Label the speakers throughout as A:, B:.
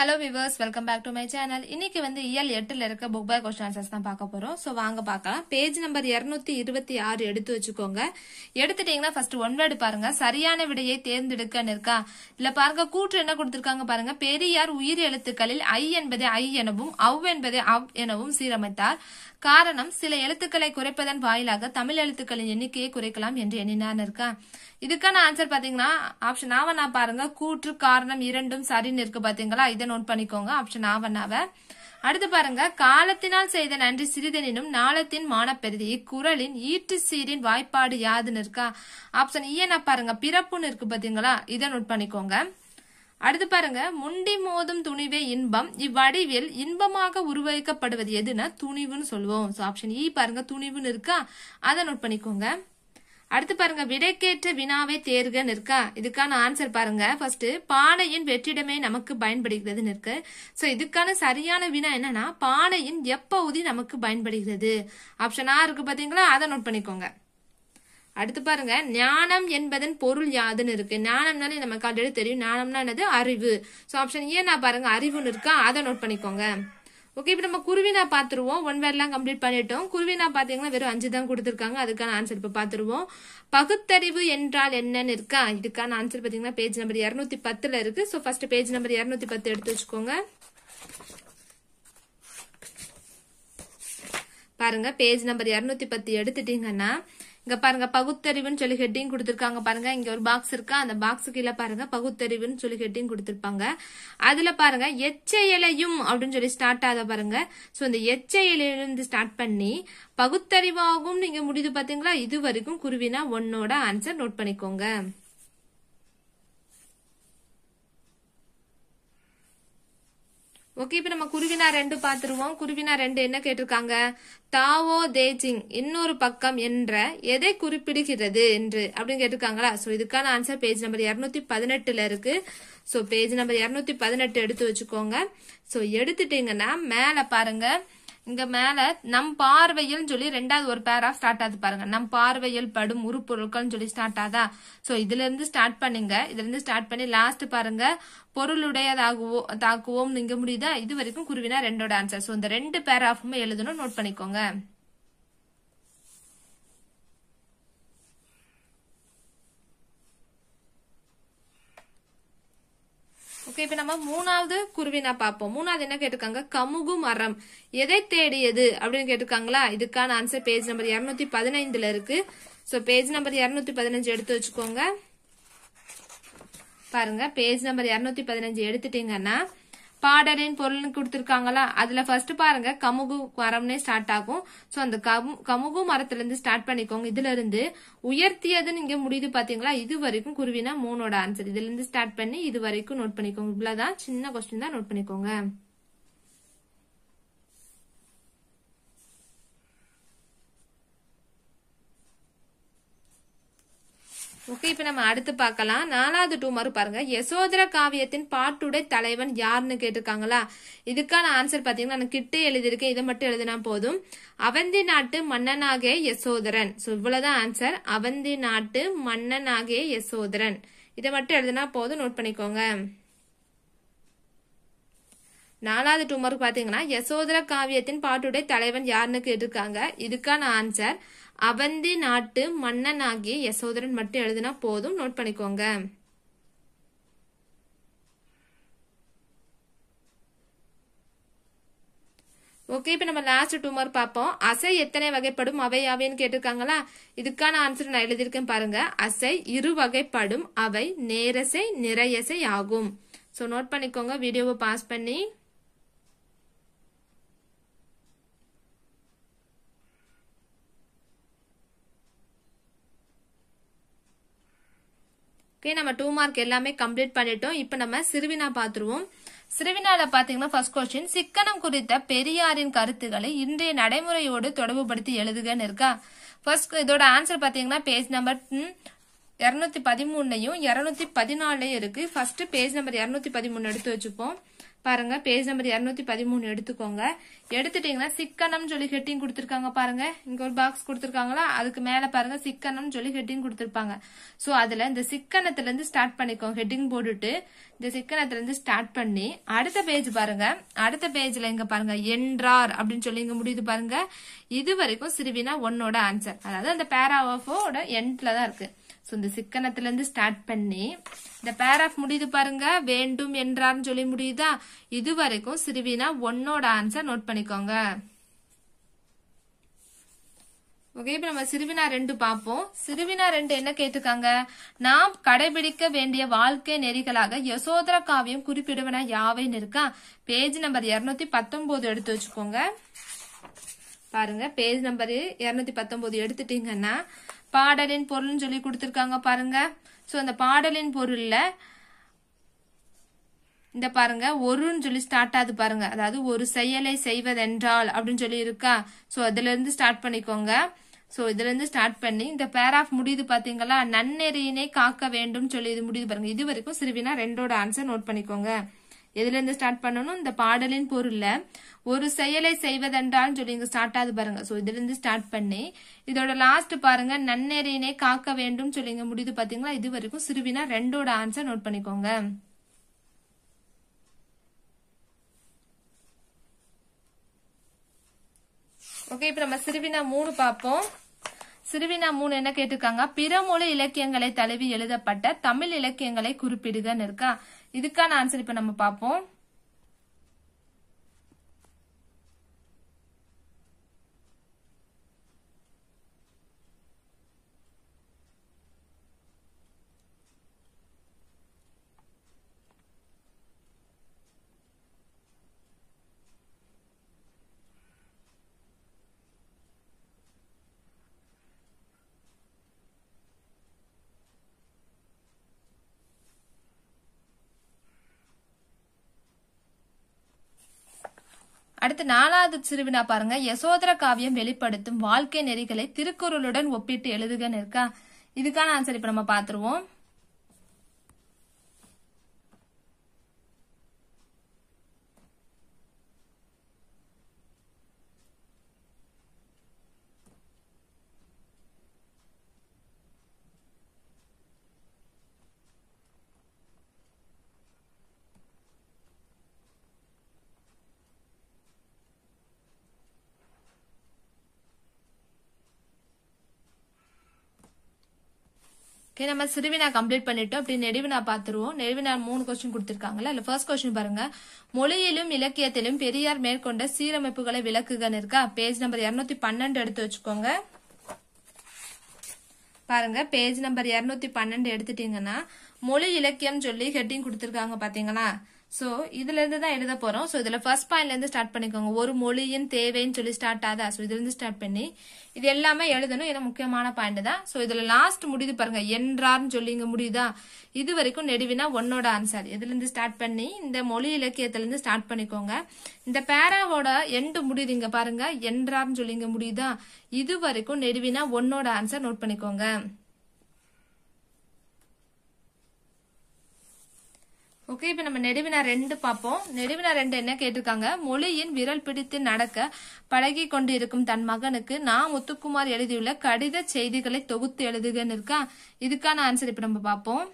A: hello viewers welcome back to my channel இன்னைக்கு வந்து இயல் எட்டுல இருக்க புக் பை கொஸ்டின் ஆன்சர்ஸ் தான் பார்க்க போறோம் ஸோ வாங்க பார்க்கலாம் பேஜ் நம்பர் இருநூத்தி இருபத்தி ஆறு எடுத்து வச்சுக்கோங்க எடுத்துட்டீங்கன்னா ஃபர்ஸ்ட் வேர்டு பாருங்க சரியான விடையை தேர்ந்தெடுக்கன்னு இருக்கா இல்ல பாருங்க கூற்று என்ன கொடுத்துருக்காங்க பாருங்க பெரியார் உயிர் எழுத்துக்களில் ஐ என்பதை ஐ எனவும் அவ் என்பதை அவ் எனவும் சீரமைத்தார் காரணம் சில எழுத்துக்களை குறைப்பதன் வாயிலாக தமிழ் எழுத்துக்களின் எண்ணிக்கையை குறைக்கலாம் என்று எண்ணினான்னு இருக்கா இதுக்கான ஆன்சர் பாத்தீங்கன்னா ஆப்ஷன் நான் பாருங்க கூற்று காரணம் இரண்டும் சரின்னு இருக்கு பாத்தீங்களா இதன் நோட் பண்ணிக்கோங்க ஆப்ஷன் ஆவன்னாவ அடுத்து பாருங்க காலத்தினால் செய்த நன்றி சிறிதெனினும் நாளத்தின் மானப்பெருதி இக்குறளின் ஈட்டு சீரின் வாய்ப்பாடு யாதுன்னு இருக்கா ஆப்ஷன் e ஈஎன பாருங்க பிறப்புன்னு இருக்கு பாத்தீங்களா இதை நோட் பண்ணிக்கோங்க அடுத்து பாருங்க முண்டி மோதும் துணிவே இன்பம் இவ்வடிவில் இன்பமாக உருவகிக்கப்படுவது எதுனா துணிவுன்னு சொல்லுவோம் ஆப்ஷன் இ e பாருங்க துணிவுன்னு இருக்கா அதை நோட் பண்ணிக்கோங்க அடுத்து பாருங்க விடைக்கேற்ற வினாவை தேர்க இருக்கா இதுக்கான ஆன்சர் பாருங்க ஃபர்ஸ்ட் பானையின் வெற்றிடமே நமக்கு பயன்படுகிறதுன்னு நிற்க ஸோ இதுக்கான சரியான வினா என்னன்னா பானையின் எப்பகுதி நமக்கு பயன்படுகிறது ஆப்ஷன் ஆ இருக்கு பாத்தீங்களா அதை நோட் பண்ணிக்கோங்க அடுத்து பாருங்க ஞானம் என்பதன் பொருள் யாதுன்னு இருக்கு ஞானம்னாலே நமக்கு ஆல்ரெடி தெரியும் ஞானம்னா என்னது அறிவு ஸோ ஆப்ஷன் ஏன்னா பாருங்க அறிவுன்னு இருக்கா அதை நோட் பண்ணிக்கோங்க ஓகே இப்போ நம்ம குருவினா பார்த்துருவோம் ஒன் வேர்லாம் கம்ப்ளீட் பண்ணிட்டோம் குருவினா பார்த்தீங்கன்னா வெறும் அஞ்சு தான் கொடுத்துருக்காங்க அதுக்கான ஆன்சர் இப்போ பார்த்துருவோம் பகுத்தறிவு என்றால் என்னன்னு இருக்கா இதுக்கான ஆன்சர் பார்த்தீங்கன்னா பேஜ் நம்பர் இரநூத்தி பத்தில் இருக்கு ஸோ ஃபர்ஸ்ட் பேஜ் நம்பர் இரநூத்தி பத்து எடுத்து வச்சுக்கோங்க பாருங்க பேஜ் நம்பர் இரநூத்தி பத்து எடுத்துட்டீங்கன்னா இங்க பாருங்க பகுத்தறிவுன்னு சொல்லி ஹெட்டிங் கொடுத்துருக்காங்க பாருங்க இங்க ஒரு பாக்ஸ் இருக்கா அந்த பாக்ஸ் கீழே பாருங்க பகுத்தறிவுன்னு சொல்லி ஹெட்டிங் கொடுத்துருப்பாங்க அதுல பாருங்க எச்செயலையும் அப்படின்னு சொல்லி ஸ்டார்ட் ஆக பாருங்க சோ இந்த எச்செயலிருந்து ஸ்டார்ட் பண்ணி பகுத்தறிவாகும் நீங்க முடிது பாத்தீங்களா இது வரைக்கும் குருவினா ஒன்னோட ஆன்சர் நோட் பண்ணிக்கோங்க ஓகே இப்போ நம்ம குருவினா ரெண்டு பார்த்துருவோம் குருவினா ரெண்டு என்ன கேட்டிருக்காங்க தாவோ தேஜிங் இன்னொரு பக்கம் என்ற எதை குறிப்பிடுகிறது என்று அப்படின்னு கேட்டிருக்காங்களா ஸோ இதுக்கான ஆன்சர் பேஜ் நம்பர் இரநூத்தி பதினெட்டுல இருக்கு ஸோ பேஜ் நம்பர் இரநூத்தி பதினெட்டு எடுத்து வச்சுக்கோங்க ஸோ எடுத்துட்டீங்கன்னா மேலே பாருங்க இங்க மேல நம் பார்வையில் சொல்லி ரெண்டாவது ஒரு பேரா ஸ்டார்ட் ஆகுது பாருங்க நம் பார்வையில் படும் உருப்பொருட்கள் சொல்லி ஸ்டார்ட் ஆதா சோ இதுல இருந்து ஸ்டார்ட் பண்ணுங்க இதுல இருந்து ஸ்டார்ட் பண்ணி லாஸ்ட் பாருங்க பொருளுடையதாகுவோ தாக்குவோம் இங்க முடியுதா இது வரைக்கும் குருவினா ரெண்டோட ஆன்சர் சோ இந்த ரெண்டு பேராஃபுமே எழுதணும் நோட் பண்ணிக்கோங்க இருக்கு இப்ப நம்ம மூணாவது குருவினா பார்ப்போம் மூணாவது என்ன கேட்டிருக்காங்க கமுகு மரம் எதை தேடியது அப்படின்னு கேட்டிருக்காங்களா இதுக்கான ஆன்சர் பேஜ் நம்பர் இருநூத்தி பதினைந்துல இருக்கு சோ பேஜ் நம்பர் இருநூத்தி பதினஞ்சு எடுத்து வச்சுக்கோங்க பாருங்க பேஜ் நம்பர் இருநூத்தி பதினஞ்சு எடுத்துட்டீங்கன்னா பாடலின் பொருள்னு கொடுத்துருக்காங்களா அதுல ஃபர்ஸ்ட் பாருங்க கமுகு மரம்னே ஸ்டார்ட் ஆகும் ஸோ அந்த கமு கமுகு மரத்துல இருந்து ஸ்டார்ட் பண்ணிக்கோங்க இதுல இருந்து உயர்த்தியதுன்னு இங்க முடியுது பாத்தீங்களா இது வரைக்கும் குருவினா மூணோட ஆன்சர் இதுல இருந்து ஸ்டார்ட் பண்ணி இது வரைக்கும் நோட் பண்ணிக்கோங்க இவ்வளவுதான் சின்ன கொஸ்டின் தான் நோட் பண்ணிக்கோங்க ஓகே இப்போ நம்ம அடுத்து பார்க்கலாம் நாலாவது டூமார் பாருங்க யசோதர காவியத்தின் பாட்டுடைய தலைவன் யாருன்னு கேட்டிருக்காங்களா இதுக்கான ஆன்சர் பார்த்தீங்கன்னா நான் கிட்டே எழுதியிருக்கேன் இதை மட்டும் எழுதினா போதும் அவந்தி நாட்டு மன்னனாகே யசோதரன் ஸோ இவ்வளோதான் ஆன்சர் அவந்தி நாட்டு மன்னனாகே யசோதரன் இதை மட்டும் எழுதினா போதும் நோட் பண்ணிக்கோங்க நாலாவது டூ பாத்தீங்கன்னா பார்த்தீங்கன்னா யசோதர காவியத்தின் பாட்டுடைய தலைவன் யாருன்னு கேட்டிருக்காங்க இதுக்கான ஆன்சர் அவந்தி நாட்டு மன்னன் ஆகிய யசோதரன் மட்டும் எழுதினா போதும் நோட் பண்ணிக்கோங்க ஓகே இப்ப நம்ம லாஸ்ட் டூ மார்க் பார்ப்போம் அசை எத்தனை வகைப்படும் அவை அவைன்னு கேட்டிருக்காங்களா இதுக்கான ஆன்சர் நான் எழுதியிருக்கேன் பாருங்க அசை இரு வகைப்படும் அவை நேரசை நிறையசை ஆகும் ஸோ நோட் பண்ணிக்கோங்க வீடியோவை பாஸ் பண்ணி ஓகே நம்ம டூ மார்க் எல்லாமே கம்ப்ளீட் பண்ணிட்டோம் இப்போ நம்ம சிறுவினா பார்த்துருவோம் சிறுவினால பாத்தீங்கன்னா ஃபர்ஸ்ட் கொஸ்டின் சிக்கனம் குறித்த பெரியாரின் கருத்துக்களை இன்றைய நடைமுறையோடு தொடர்புபடுத்தி எழுதுகன்னு இருக்கா ஃபர்ஸ்ட் இதோட ஆன்சர் பாத்தீங்கன்னா பேஜ் நம்பர் இரநூத்தி பதிமூணுலையும் இரநூத்தி பதினாலையும் இருக்கு ஃபர்ஸ்ட் பேஜ் நம்பர் இரநூத்தி பதிமூணு எடுத்து வச்சுப்போம் பாருங்க பேஜ் நம்பர் இரநூத்தி பதிமூணு எடுத்துக்கோங்க எடுத்துட்டீங்கன்னா சிக்கனம் சொல்லி ஹெட்டிங் கொடுத்துருக்காங்க பாருங்க இங்க ஒரு பாக்ஸ் கொடுத்துருக்காங்களா அதுக்கு மேல பாருங்க சிக்கனம் சொல்லி ஹெட்டிங் கொடுத்துருப்பாங்க சோ அதுல இந்த சிக்கனத்துல இருந்து ஸ்டார்ட் பண்ணிக்கோங்க ஹெட்டிங் போட்டுட்டு இந்த சிக்கனத்துல இருந்து ஸ்டார்ட் பண்ணி அடுத்த பேஜ் பாருங்க அடுத்த பேஜ்ல இங்க பாருங்க என்றார் அப்படின்னு சொல்லி இங்க முடியுது பாருங்க இது வரைக்கும் சிறுவினா ஒன்னோட ஆன்சர் அதாவது அந்த பேராவோட எண்ட்ல தான் இருக்கு இந்த சிக்கனத்துல இருந்து ஸ்டார்ட் பண்ணி இந்த பேராஃப் முடியுது பாருங்க வேண்டும் என்றார்னு சொல்லி முடியுதா இது வரைக்கும் சிறுவினா ஒன்னோட ஆன்சர் நோட் பண்ணிக்கோங்க ஓகே இப்ப நம்ம சிறுவினா ரெண்டு பார்ப்போம் சிறுவினா ரெண்டு என்ன கேட்டிருக்காங்க நாம் கடைபிடிக்க வேண்டிய வாழ்க்கை நெறிகளாக யசோதர காவியம் குறிப்பிடுவன யாவைன்னு இருக்கா பேஜ் நம்பர் இருநூத்தி பத்தொன்பது எடுத்து வச்சுக்கோங்க பாருங்க பேஜ் நம்பர் இருநூத்தி பத்தொன்பது எடுத்துட்டீங்கன்னா பாடலின் பொருள்னு சொல்லி கொடுத்துருக்காங்க பாருங்க ஸோ அந்த பாடலின் பொருளில் இந்த பாருங்க ஒருன்னு சொல்லி ஸ்டார்ட் ஆகுது பாருங்க அதாவது ஒரு செயலை செய்வதென்றால் அப்படின்னு சொல்லி இருக்கா ஸோ அதுல இருந்து ஸ்டார்ட் பண்ணிக்கோங்க ஸோ இதுல இருந்து ஸ்டார்ட் பண்ணி இந்த பேராஃப் முடியுது பாத்தீங்களா நன்னெறியினை காக்க வேண்டும் சொல்லி இது முடியுது பாருங்க இது வரைக்கும் சிறுவினா ரெண்டோட ஆன்சர் நோட் பண்ணிக்கோங்க எதுலேருந்து இருந்து ஸ்டார்ட் பண்ணணும் இந்த பாடலின் பொருள்ல ஒரு செயலை செய்வதென்றால் சொல்லி இங்க ஸ்டார்ட் ஆகுது பாருங்க சோ இதுல இருந்து ஸ்டார்ட் பண்ணி இதோட லாஸ்ட் பாருங்க நன்னெறியினை காக்க வேண்டும் சொல்லி இங்க முடியுது பாத்தீங்களா இது வரைக்கும் சிறுவினா ரெண்டோட ஆன்சர் நோட் பண்ணிக்கோங்க ஓகே இப்ப நம்ம சிறுவினா மூணு பார்ப்போம் சிறுவினா மூணு என்ன கேட்டிருக்காங்க பிற மொழி இலக்கியங்களை தழுவி எழுதப்பட்ட தமிழ் இலக்கியங்களை குறிப்பிடுகன்னு இருக்கா இதுக்கான ஆன்சர் இப்ப நம்ம பார்ப்போம் அடுத்து நாலாவது சிறுவினா பாருங்க யசோதர காவியம் வெளிப்படுத்தும் வாழ்க்கை நெறிகளை திருக்குறளுடன் ஒப்பிட்டு எழுதுகன்னு இருக்கா இதுக்கான ஆன்சர் இப்ப நம்ம பாத்துருவோம் ஓகே நம்ம சிறுவினா கம்ப்ளீட் பண்ணிட்டோம் அப்படி நெடுவினா பார்த்துருவோம் நெடுவினா மூணு கொஸ்டின் கொடுத்துருக்காங்கல்ல அதில் ஃபர்ஸ்ட் கொஸ்டின் பாருங்க மொழியிலும் இலக்கியத்திலும் பெரியார் மேற்கொண்ட சீரமைப்புகளை விளக்குகன்னு இருக்கா பேஜ் நம்பர் இரநூத்தி பன்னெண்டு எடுத்து வச்சுக்கோங்க பாருங்க பேஜ் நம்பர் இரநூத்தி பன்னெண்டு எடுத்துட்டீங்கன்னா மொழி இலக்கியம் சொல்லி ஹெட்டிங் கொடுத்துருக்காங்க பாத்தீங்களா ஸோ இதுலேருந்து தான் எழுத போகிறோம் ஸோ இதில் ஃபர்ஸ்ட் பாயிண்ட்லேருந்து ஸ்டார்ட் பண்ணிக்கோங்க ஒரு மொழியின் தேவைன்னு சொல்லி ஸ்டார்ட் ஆதா ஸோ இதுலேருந்து ஸ்டார்ட் பண்ணி இது எல்லாமே எழுதணும் ஏன்னா முக்கியமான பாயிண்ட் தான் ஸோ இதில் லாஸ்ட் முடியுது பாருங்க என்றார்னு சொல்லிங்க முடியுதா இது வரைக்கும் நெடுவினா ஒன்னோட ஆன்சர் இதுலேருந்து ஸ்டார்ட் பண்ணி இந்த மொழி இலக்கியத்திலேருந்து ஸ்டார்ட் பண்ணிக்கோங்க இந்த பேராவோட எண்டு முடியுது இங்கே பாருங்க என்றார்னு சொல்லி முடியுதா இது வரைக்கும் நெடுவினா ஒன்னோட ஆன்சர் நோட் பண்ணிக்கோங்க ஓகே இப்போ நம்ம நெடுவினா ரெண்டு பார்ப்போம் நெடுவினா ரெண்டு என்ன கேட்டிருக்காங்க மொழியின் விரல் பிடித்து நடக்க பழகி கொண்டு இருக்கும் தன் மகனுக்கு நான் முத்துக்குமார் எழுதியுள்ள கடித செய்திகளை தொகுத்து எழுதுகன்னு இருக்கா இதுக்கான ஆன்சர் இப்போ நம்ம பார்ப்போம்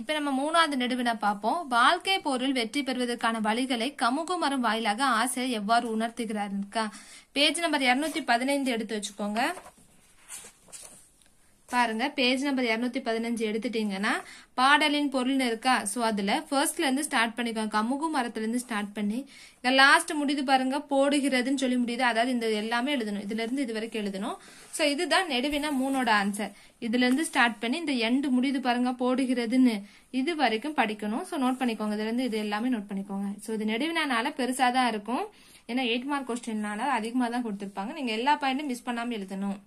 A: இப்ப நம்ம மூணாவது நெடுவினை பார்ப்போம் வாழ்க்கை போரில் வெற்றி பெறுவதற்கான வழிகளை கமுகு மரம் வாயிலாக ஆசிரியர் எவ்வாறு உணர்த்துகிறார் பேஜ் நம்பர் இருநூத்தி பதினைந்து எடுத்து வச்சுக்கோங்க பாருங்க பேஜ் நம்பர் இரநூத்தி பதினஞ்சு எடுத்துட்டீங்கன்னா பாடலின் பொருள்னு இருக்கா ஸோ அதுல ஃபர்ஸ்ட்ல இருந்து ஸ்டார்ட் பண்ணிக்கோங்க கமுகு மரத்துல இருந்து ஸ்டார்ட் பண்ணி இந்த லாஸ்ட் முடிது பாருங்க போடுகிறதுன்னு சொல்லி முடியுது அதாவது இந்த எல்லாமே எழுதணும் இதுல இருந்து இது வரைக்கும் எழுதணும் ஸோ இதுதான் நெடுவினா மூணோட ஆன்சர் இதுல இருந்து ஸ்டார்ட் பண்ணி இந்த எண்டு முடிது பாருங்க போடுகிறதுன்னு இது வரைக்கும் படிக்கணும் ஸோ நோட் பண்ணிக்கோங்க இதுல இருந்து இது எல்லாமே நோட் பண்ணிக்கோங்க ஸோ இது நெடுவினானால பெருசா தான் இருக்கும் ஏன்னா எயிட் மார்க் கொஸ்டின்னால அதிகமாக தான் கொடுத்துருப்பாங்க நீங்க எல்லா பாயிண்டும் மிஸ் பண்ணாம எழுதணும்